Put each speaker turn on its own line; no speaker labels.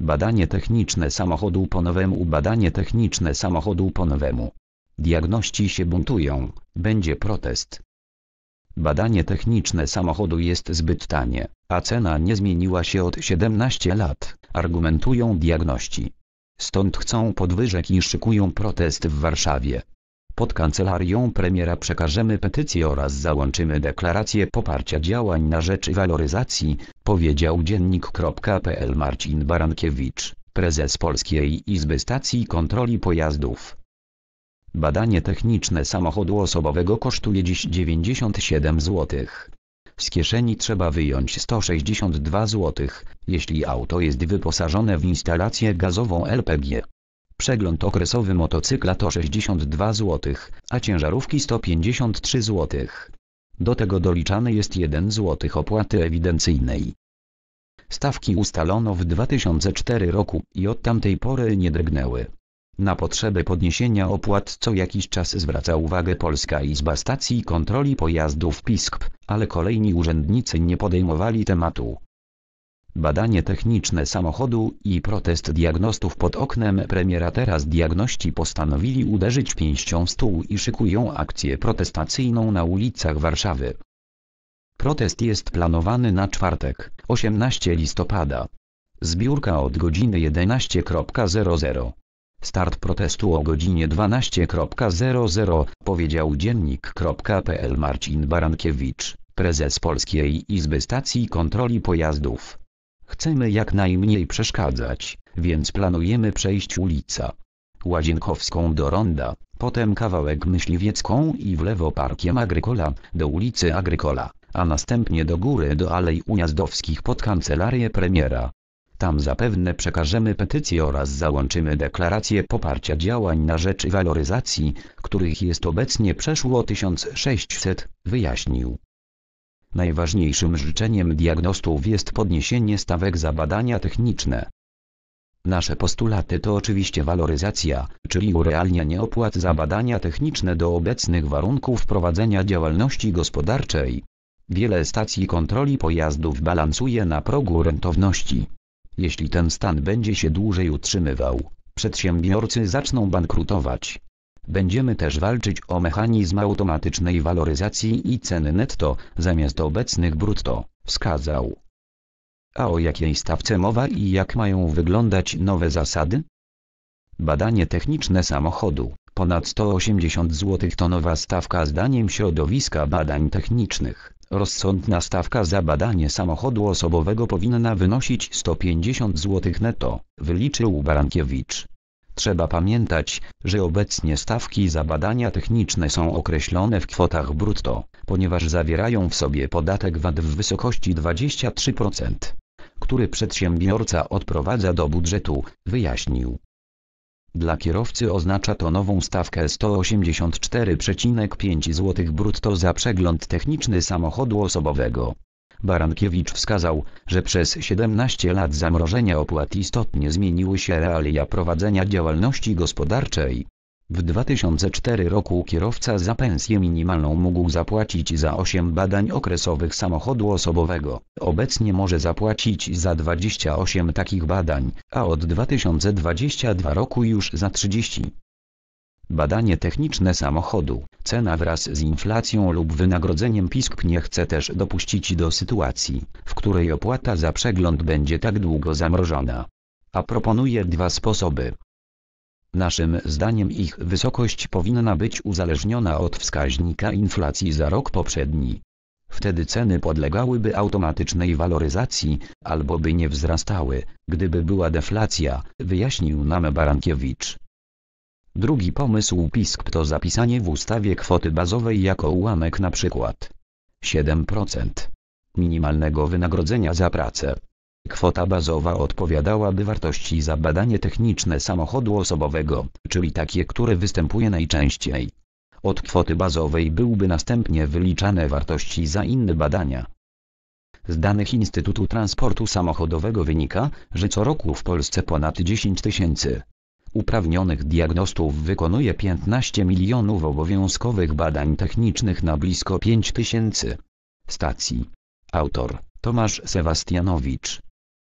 Badanie techniczne samochodu po nowemu. Badanie techniczne samochodu po nowemu. Diagności się buntują, będzie protest. Badanie techniczne samochodu jest zbyt tanie, a cena nie zmieniła się od 17 lat, argumentują diagności. Stąd chcą podwyżek i szykują protest w Warszawie. Pod kancelarią premiera przekażemy petycję oraz załączymy deklarację poparcia działań na rzecz waloryzacji, powiedział dziennik.pl Marcin Barankiewicz, prezes Polskiej Izby Stacji Kontroli Pojazdów. Badanie techniczne samochodu osobowego kosztuje dziś 97 zł. Z kieszeni trzeba wyjąć 162 zł, jeśli auto jest wyposażone w instalację gazową LPG. Przegląd okresowy motocykla to 62 zł, a ciężarówki 153 zł. Do tego doliczany jest 1 zł opłaty ewidencyjnej. Stawki ustalono w 2004 roku i od tamtej pory nie drgnęły. Na potrzeby podniesienia opłat co jakiś czas zwraca uwagę Polska Izba Stacji Kontroli Pojazdów PISKP, ale kolejni urzędnicy nie podejmowali tematu. Badanie techniczne samochodu i protest diagnostów pod oknem premiera teraz diagności postanowili uderzyć pięścią w stół i szykują akcję protestacyjną na ulicach Warszawy. Protest jest planowany na czwartek, 18 listopada. Zbiórka od godziny 11.00. Start protestu o godzinie 12.00 powiedział dziennik.pl Marcin Barankiewicz, prezes Polskiej Izby Stacji Kontroli Pojazdów. Chcemy jak najmniej przeszkadzać, więc planujemy przejść ulica Łazienkowską do ronda, potem kawałek Myśliwiecką i w lewo parkiem Agrykola, do ulicy Agrykola, a następnie do góry do Alei Ujazdowskich pod kancelarię premiera. Tam zapewne przekażemy petycję oraz załączymy deklarację poparcia działań na rzecz waloryzacji, których jest obecnie przeszło 1600, wyjaśnił. Najważniejszym życzeniem diagnostów jest podniesienie stawek za badania techniczne. Nasze postulaty to oczywiście waloryzacja, czyli urealnianie opłat za badania techniczne do obecnych warunków prowadzenia działalności gospodarczej. Wiele stacji kontroli pojazdów balansuje na progu rentowności. Jeśli ten stan będzie się dłużej utrzymywał, przedsiębiorcy zaczną bankrutować. Będziemy też walczyć o mechanizm automatycznej waloryzacji i ceny netto, zamiast obecnych brutto, wskazał. A o jakiej stawce mowa i jak mają wyglądać nowe zasady? Badanie techniczne samochodu. Ponad 180 zł to nowa stawka zdaniem środowiska badań technicznych. Rozsądna stawka za badanie samochodu osobowego powinna wynosić 150 zł netto, wyliczył Barankiewicz. Trzeba pamiętać, że obecnie stawki za badania techniczne są określone w kwotach brutto, ponieważ zawierają w sobie podatek VAT w wysokości 23%, który przedsiębiorca odprowadza do budżetu, wyjaśnił. Dla kierowcy oznacza to nową stawkę 184,5 zł brutto za przegląd techniczny samochodu osobowego. Barankiewicz wskazał, że przez 17 lat zamrożenia opłat istotnie zmieniły się realia prowadzenia działalności gospodarczej. W 2004 roku kierowca za pensję minimalną mógł zapłacić za 8 badań okresowych samochodu osobowego. Obecnie może zapłacić za 28 takich badań, a od 2022 roku już za 30. Badanie techniczne samochodu, cena wraz z inflacją lub wynagrodzeniem PISK nie chce też dopuścić do sytuacji, w której opłata za przegląd będzie tak długo zamrożona. A proponuje dwa sposoby. Naszym zdaniem ich wysokość powinna być uzależniona od wskaźnika inflacji za rok poprzedni. Wtedy ceny podlegałyby automatycznej waloryzacji, albo by nie wzrastały, gdyby była deflacja, wyjaśnił nam Barankiewicz. Drugi pomysł PISK to zapisanie w ustawie kwoty bazowej jako ułamek na przykład 7% minimalnego wynagrodzenia za pracę. Kwota bazowa odpowiadałaby wartości za badanie techniczne samochodu osobowego, czyli takie, które występuje najczęściej. Od kwoty bazowej byłby następnie wyliczane wartości za inne badania. Z danych Instytutu Transportu Samochodowego wynika, że co roku w Polsce ponad 10 tysięcy uprawnionych diagnostów wykonuje 15 milionów obowiązkowych badań technicznych na blisko 5 tysięcy stacji. Autor Tomasz Sebastianowicz